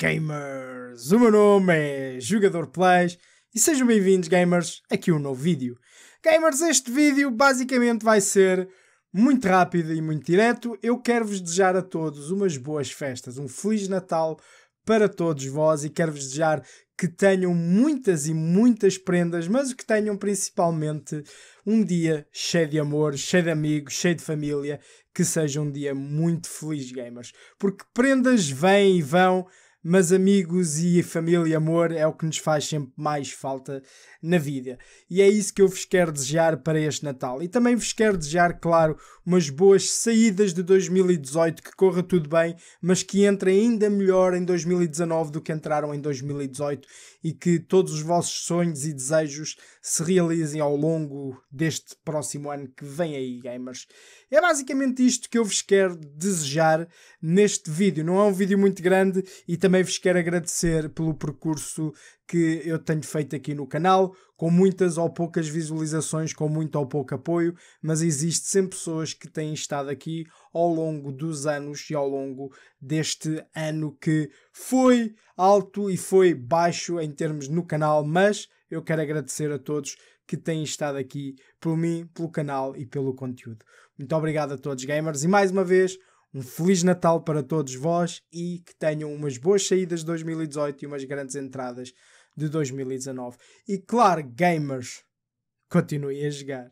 gamers! O meu nome é Jogador Plays e sejam bem-vindos, gamers, aqui um novo vídeo. Gamers, este vídeo basicamente vai ser muito rápido e muito direto. Eu quero-vos desejar a todos umas boas festas, um Feliz Natal para todos vós e quero-vos desejar que tenham muitas e muitas prendas, mas que tenham principalmente um dia cheio de amor, cheio de amigos, cheio de família, que seja um dia muito feliz, gamers. Porque prendas vêm e vão, mas amigos e família e amor é o que nos faz sempre mais falta na vida. E é isso que eu vos quero desejar para este Natal. E também vos quero desejar, claro, umas boas saídas de 2018, que corra tudo bem, mas que entrem ainda melhor em 2019 do que entraram em 2018 e que todos os vossos sonhos e desejos se realizem ao longo deste próximo ano que vem aí, gamers. É basicamente isto que eu vos quero desejar neste vídeo. Não é um vídeo muito grande e também também vos quero agradecer pelo percurso que eu tenho feito aqui no canal, com muitas ou poucas visualizações, com muito ou pouco apoio, mas existe sempre pessoas que têm estado aqui ao longo dos anos e ao longo deste ano que foi alto e foi baixo em termos no canal, mas eu quero agradecer a todos que têm estado aqui por mim, pelo canal e pelo conteúdo. Muito obrigado a todos gamers e mais uma vez um Feliz Natal para todos vós e que tenham umas boas saídas de 2018 e umas grandes entradas de 2019. E claro, gamers, continuem a jogar.